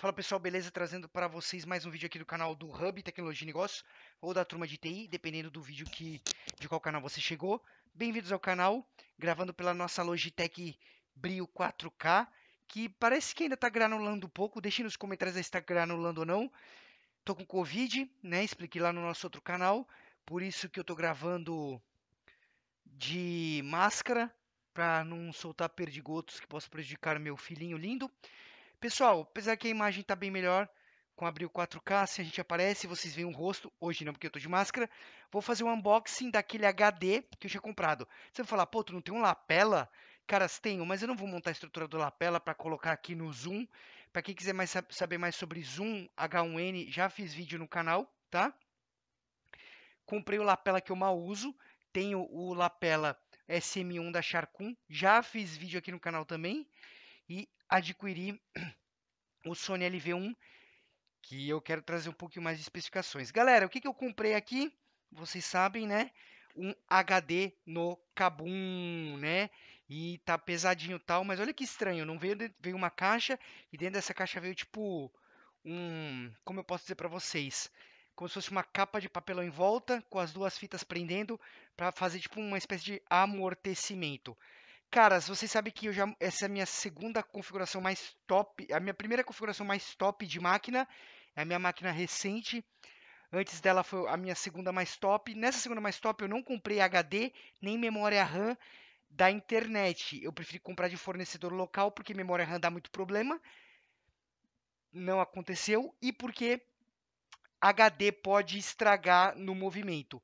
Fala pessoal, beleza? Trazendo para vocês mais um vídeo aqui do canal do Hub Tecnologia e Negócios ou da turma de TI, dependendo do vídeo que de qual canal você chegou. Bem-vindos ao canal, gravando pela nossa Logitech Brio 4K, que parece que ainda está granulando um pouco. Deixe nos comentários se está granulando ou não. Tô com Covid, né? Expliquei lá no nosso outro canal, por isso que eu tô gravando de máscara para não soltar perdigotos que possam prejudicar meu filhinho lindo. Pessoal, apesar que a imagem está bem melhor, com abrir o 4K, se a gente aparece, vocês veem o rosto, hoje não porque eu estou de máscara, vou fazer um unboxing daquele HD que eu tinha comprado. Você vai falar, pô, tu não tem um lapela? Caras, tenho, mas eu não vou montar a estrutura do lapela para colocar aqui no Zoom. Para quem quiser mais, saber mais sobre Zoom H1N, já fiz vídeo no canal, tá? Comprei o lapela que eu mal uso, tenho o lapela SM1 da Charcoon. já fiz vídeo aqui no canal também e adquirir o Sony LV1, que eu quero trazer um pouquinho mais de especificações. Galera, o que, que eu comprei aqui? Vocês sabem, né? Um HD no Kabum, né? E tá pesadinho tal, mas olha que estranho, não veio, veio uma caixa e dentro dessa caixa veio tipo um, como eu posso dizer para vocês, como se fosse uma capa de papelão em volta com as duas fitas prendendo para fazer tipo uma espécie de amortecimento. Cara, vocês sabem que eu já essa é a minha segunda configuração mais top, a minha primeira configuração mais top de máquina, é a minha máquina recente. Antes dela foi a minha segunda mais top. Nessa segunda mais top eu não comprei HD nem memória RAM da internet. Eu preferi comprar de fornecedor local porque memória RAM dá muito problema. Não aconteceu e porque HD pode estragar no movimento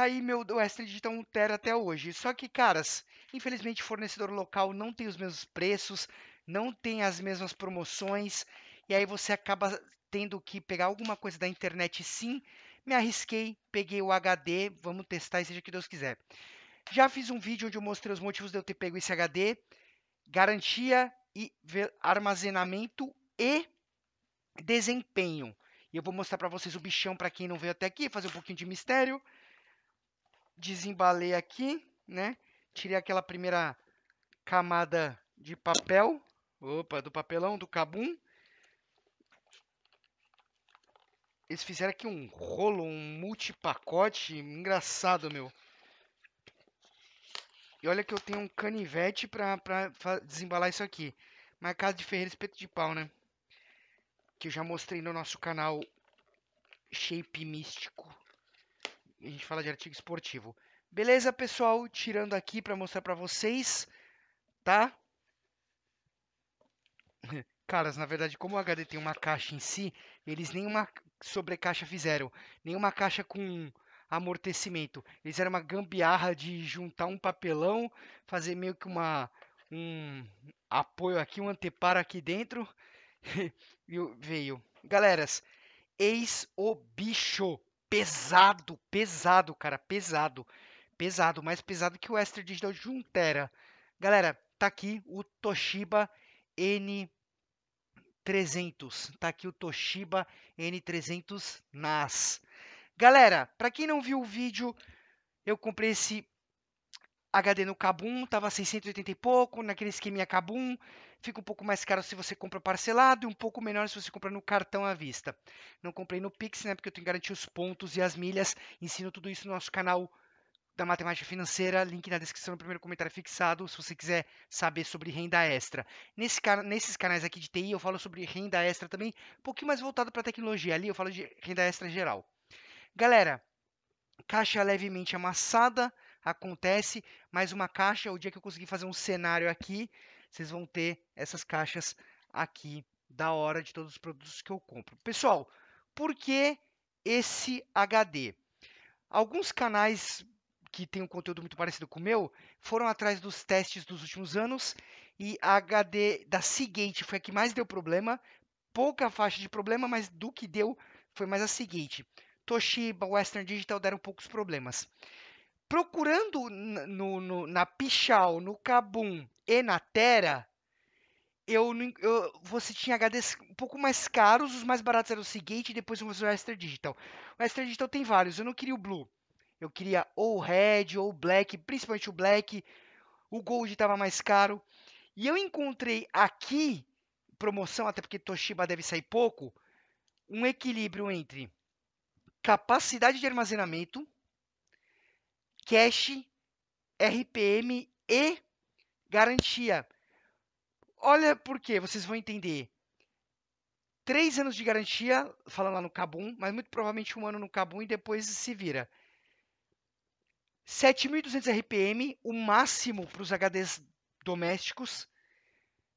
tá aí meu Western Digital 1 Tera até hoje. Só que, caras, infelizmente fornecedor local não tem os mesmos preços, não tem as mesmas promoções, e aí você acaba tendo que pegar alguma coisa da internet sim. Me arrisquei, peguei o HD, vamos testar e seja que Deus quiser. Já fiz um vídeo onde eu mostrei os motivos de eu ter pego esse HD, garantia e armazenamento e desempenho. E eu vou mostrar para vocês o bichão para quem não veio até aqui, fazer um pouquinho de mistério desembalei aqui, né? Tirei aquela primeira camada de papel, opa, do papelão, do cabum. Eles fizeram aqui um rolo, um multipacote engraçado, meu. E olha que eu tenho um canivete pra, pra, desembalar isso aqui. casa de ferreiro espeto de pau, né? Que eu já mostrei no nosso canal Shape Místico a gente fala de artigo esportivo. Beleza, pessoal? Tirando aqui para mostrar para vocês, tá? Caras, na verdade, como o HD tem uma caixa em si, eles nenhuma sobrecaixa fizeram, nenhuma caixa com amortecimento. Eles eram uma gambiarra de juntar um papelão, fazer meio que uma um apoio aqui, um anteparo aqui dentro e veio. Galeras, eis o bicho pesado, pesado, cara, pesado. Pesado, mais pesado que o Esther Digital de 1 Tera. Galera, tá aqui o Toshiba N300. Tá aqui o Toshiba N300 NAS. Galera, para quem não viu o vídeo, eu comprei esse HD no Kabum estava 680 e pouco, naquele esqueminha Kabum, fica um pouco mais caro se você compra parcelado e um pouco menor se você compra no cartão à vista. Não comprei no Pix, né, porque eu tenho que garantir os pontos e as milhas, ensino tudo isso no nosso canal da Matemática Financeira, link na descrição no primeiro comentário fixado, se você quiser saber sobre renda extra. Nesse, nesses canais aqui de TI eu falo sobre renda extra também, um pouquinho mais voltado para tecnologia, ali eu falo de renda extra geral. Galera, caixa levemente amassada, acontece mais uma caixa. É o dia que eu conseguir fazer um cenário aqui, vocês vão ter essas caixas aqui da hora de todos os produtos que eu compro. Pessoal, por que esse HD? Alguns canais que têm um conteúdo muito parecido com o meu foram atrás dos testes dos últimos anos e a HD da Seagate foi a que mais deu problema. Pouca faixa de problema, mas do que deu foi mais a seguinte. Toshiba, Western Digital deram poucos problemas procurando no, no, na Pichal, no Cabum e na Terra, eu, eu, você tinha HDs um pouco mais caros, os mais baratos eram o Seagate e depois o Western Digital. O Western Digital tem vários, eu não queria o Blue. Eu queria ou o Red ou o Black, principalmente o Black. O Gold estava mais caro. E eu encontrei aqui, promoção, até porque Toshiba deve sair pouco, um equilíbrio entre capacidade de armazenamento, cash, RPM e garantia. Olha por quê, vocês vão entender. Três anos de garantia, falando lá no Cabum, mas muito provavelmente um ano no Cabum e depois se vira. 7.200 RPM, o máximo para os HDs domésticos.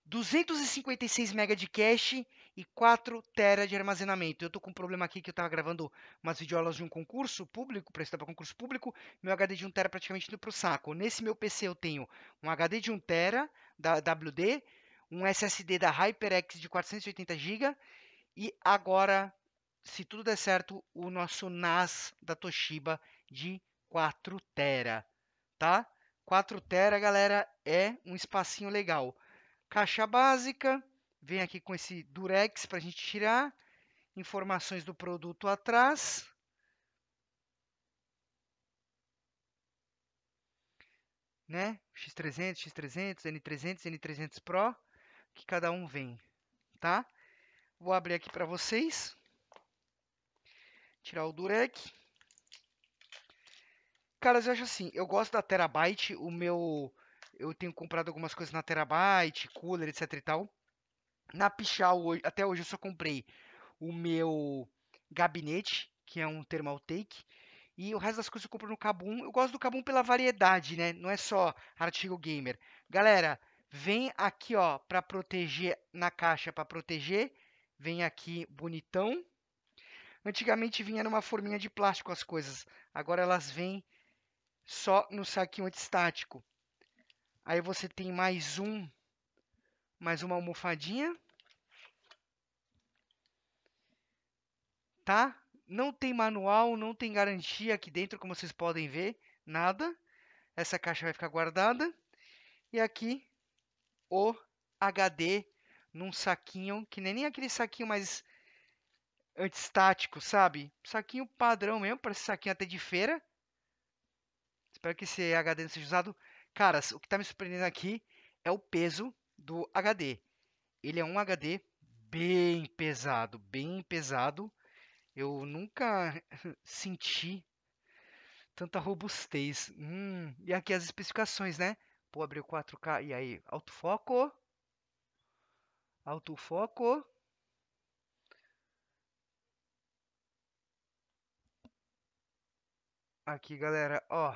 256 MB de cache e 4 tera de armazenamento. Eu estou com um problema aqui que eu estava gravando umas videoaulas de um concurso público, para estudar para concurso público, meu HD de 1 tera praticamente indo para o saco. Nesse meu PC eu tenho um HD de 1 tera da WD, um SSD da HyperX de 480 GB e agora, se tudo der certo, o nosso NAS da Toshiba de 4 tera, tá? 4 tera, galera, é um espacinho legal. Caixa básica, Vem aqui com esse durex para a gente tirar. Informações do produto atrás. Né? X300, X300, N300, N300 Pro, que cada um vem, tá? Vou abrir aqui para vocês. Tirar o Durex. Caras, eu acho assim, eu gosto da Terabyte, o meu eu tenho comprado algumas coisas na Terabyte, cooler, etc e tal. Na Pichal, hoje, até hoje eu só comprei o meu gabinete, que é um thermal take, e o resto das coisas eu compro no Kabum. Eu gosto do Kabum pela variedade, né? Não é só artigo gamer. Galera, vem aqui, ó, para proteger na caixa para proteger. Vem aqui bonitão. Antigamente vinha numa forminha de plástico as coisas. Agora elas vêm só no saquinho antistático. Aí você tem mais um, mais uma almofadinha. tá? Não tem manual, não tem garantia aqui dentro, como vocês podem ver, nada. Essa caixa vai ficar guardada. E aqui o HD num saquinho, que nem, é nem aquele saquinho mais antistático, sabe? Saquinho padrão mesmo, parece saquinho até de feira. Espero que esse HD não seja usado. Caras, o que está me surpreendendo aqui é o peso do HD. Ele é um HD bem pesado, bem pesado. Eu nunca senti tanta robustez. Hum, e aqui as especificações, né? Pô, abriu 4K. E aí? Autofoco. Autofoco. Aqui, galera, ó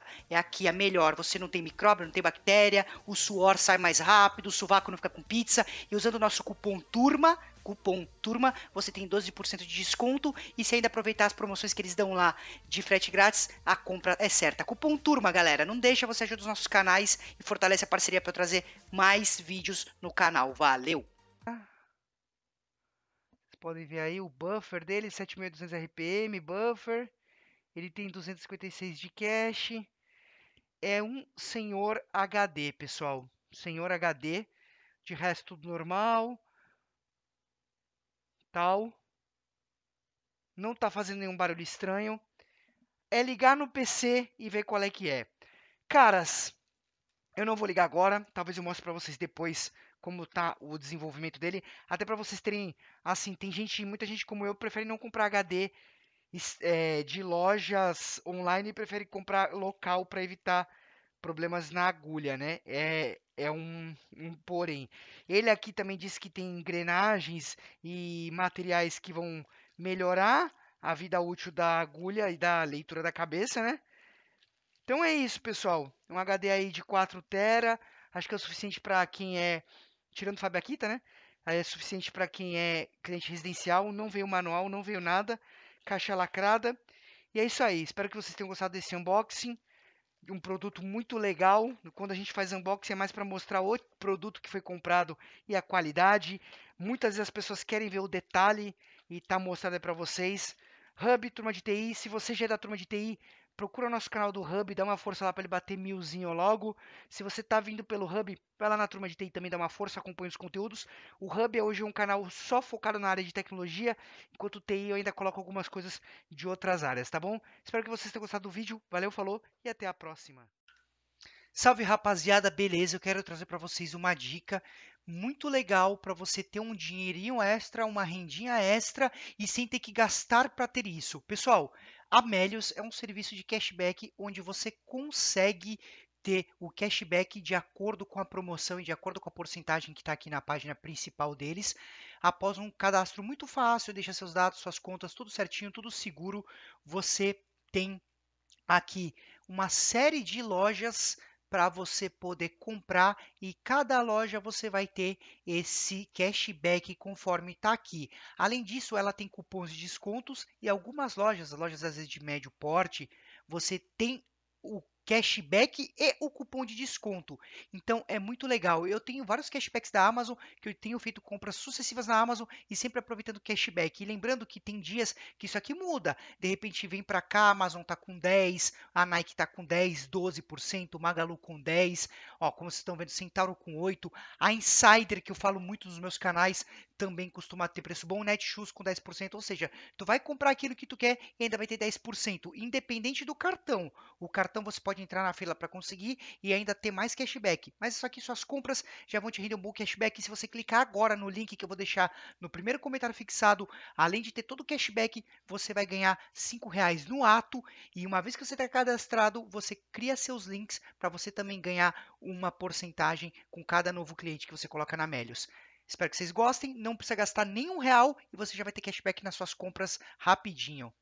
é aqui a é melhor. Você não tem micróbio, não tem bactéria, o suor sai mais rápido, o sovaco não fica com pizza. E usando o nosso cupom TURMA, cupom TURMA, você tem 12% de desconto. E se ainda aproveitar as promoções que eles dão lá de frete grátis, a compra é certa. Cupom TURMA, galera. Não deixa, você ajuda os nossos canais e fortalece a parceria para trazer mais vídeos no canal. Valeu! Vocês podem ver aí o buffer dele, 7200 RPM, buffer. Ele tem 256 de cache é um senhor HD, pessoal. Senhor HD, de resto tudo normal, tal. Não está fazendo nenhum barulho estranho. É ligar no PC e ver qual é que é. Caras, eu não vou ligar agora, talvez eu mostre para vocês depois como tá o desenvolvimento dele, até para vocês terem, assim, tem gente, muita gente como eu prefere não comprar HD é, de lojas online e prefere comprar local para evitar problemas na agulha, né? É, é um, um, porém. Ele aqui também disse que tem engrenagens e materiais que vão melhorar a vida útil da agulha e da leitura da cabeça, né? Então é isso, pessoal. Um HD aí de 4 tera, acho que é o suficiente para quem é tirando Fábio Akita, né? É suficiente para quem é cliente residencial, não veio manual, não veio nada caixa lacrada. E é isso aí. Espero que vocês tenham gostado desse unboxing. Um produto muito legal. Quando a gente faz unboxing é mais para mostrar o produto que foi comprado e a qualidade. Muitas vezes as pessoas querem ver o detalhe e tá mostrado para vocês. Hub, turma de TI. Se você já é da turma de TI, procura nosso canal do Hub, dá uma força lá para ele bater milzinho logo. Se você está vindo pelo Hub, vai lá na turma de TI também, dá uma força, acompanha os conteúdos. O Hub é hoje um canal só focado na área de tecnologia, enquanto o TI eu ainda coloco algumas coisas de outras áreas, tá bom? Espero que vocês tenham gostado do vídeo, valeu, falou e até a próxima. Salve rapaziada, beleza? Eu quero trazer para vocês uma dica muito legal para você ter um dinheirinho extra, uma rendinha extra e sem ter que gastar para ter isso. Pessoal, a Melius é um serviço de cashback onde você consegue ter o cashback de acordo com a promoção e de acordo com a porcentagem que está aqui na página principal deles, após um cadastro muito fácil, deixa seus dados, suas contas, tudo certinho, tudo seguro, você tem aqui uma série de lojas para você poder comprar e cada loja você vai ter esse cashback conforme está aqui. Além disso, ela tem cupons de descontos e algumas lojas, lojas às vezes de médio porte, você tem o cashback e o cupom de desconto. Então é muito legal. Eu tenho vários cashbacks da Amazon que eu tenho feito compras sucessivas na Amazon e sempre aproveitando cashback. E lembrando que tem dias que isso aqui muda. De repente vem para cá, a Amazon tá com 10, a Nike tá com 10, 12%, Magalu com 10, ó, como vocês estão vendo, Centauro com 8, a Insider que eu falo muito nos meus canais também costuma ter preço bom, Netshoes com 10%, ou seja, tu vai comprar aquilo que tu quer e ainda vai ter 10%, independente do cartão. O cartão você pode entrar na fila para conseguir e ainda ter mais cashback. Mas só que suas compras já vão te render um bom cashback se você clicar agora no link que eu vou deixar no primeiro comentário fixado, além de ter todo o cashback, você vai ganhar R$ reais no ato e uma vez que você está cadastrado, você cria seus links para você também ganhar uma porcentagem com cada novo cliente que você coloca na Melios. Espero que vocês gostem. Não precisa gastar nenhum real e você já vai ter cashback nas suas compras rapidinho.